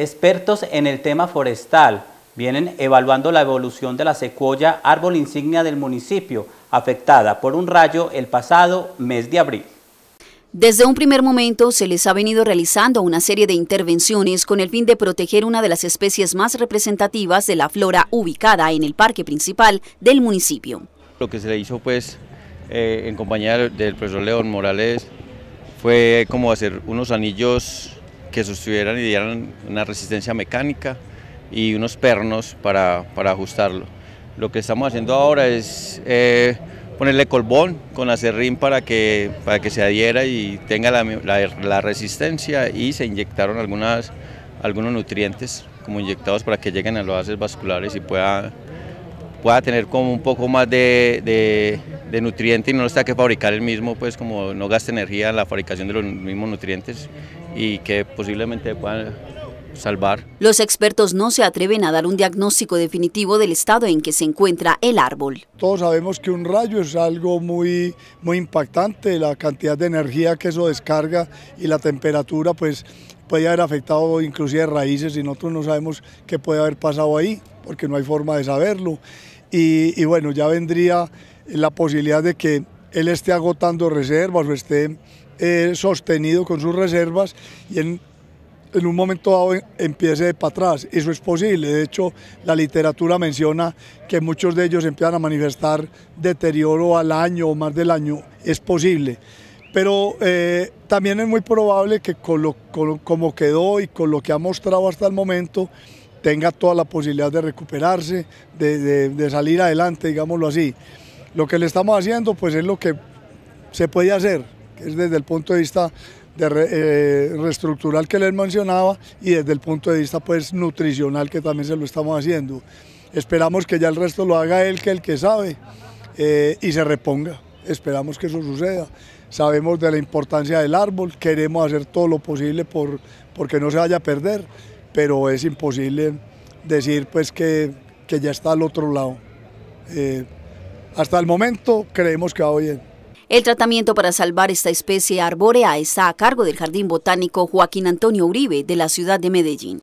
Expertos en el tema forestal vienen evaluando la evolución de la secuoya, árbol insignia del municipio, afectada por un rayo el pasado mes de abril. Desde un primer momento se les ha venido realizando una serie de intervenciones con el fin de proteger una de las especies más representativas de la flora ubicada en el parque principal del municipio. Lo que se le hizo pues eh, en compañía del profesor León Morales fue como hacer unos anillos que sostuvieran y dieran una resistencia mecánica y unos pernos para, ajustarlo. Lo que estamos haciendo ahora es eh, ponerle colbón con acerrín para que, para que se adhiera y tenga la, resistencia y se inyectaron algunas, algunos nutrientes como inyectados para que lleguen a los vasos vasculares y pueda pueda tener como un poco más de, de, nutriente y no los tenga que fabricar el mismo, pues como no gaste energía en la fabricación de los mismos nutrientes y que posiblemente puedan salvar. Los expertos no se atreven a dar un diagnóstico definitivo del estado en que se encuentra el árbol. Todos sabemos que un rayo es algo muy, muy impactante, la cantidad de energía que eso descarga y la temperatura, pues puede haber afectado inclusive raíces y nosotros no sabemos qué puede haber pasado ahí, porque no hay forma de saberlo. Y, bueno, ya vendría la posibilidad de que él esté agotando reservas o esté eh, sostenido con sus reservas y en, en un momento dado em, empiece para atrás. Eso es posible. De hecho, la literatura menciona que muchos de ellos empiezan a manifestar deterioro al año o más del año. Es posible pero eh, también es muy probable que con como quedó y con lo que ha mostrado hasta el momento, tenga toda la posibilidad de recuperarse, de, salir adelante, digámoslo así. Lo que le estamos haciendo pues es lo que se puede hacer, es desde el punto de vista de eh, reestructural que les mencionaba y desde el punto de vista pues nutricional que también se lo estamos haciendo. Esperamos que ya el resto lo haga él, que el que sabe, eh, y se reponga. Esperamos que eso suceda sabemos de la importancia del árbol, queremos hacer todo lo posible por, porque no se vaya a perder, pero es imposible decir pues que, que ya está al otro lado. Eh, hasta el momento creemos que va bien. El tratamiento para salvar esta especie arbórea está a cargo del Jardín Botánico Joaquín Antonio Uribe de la ciudad de Medellín.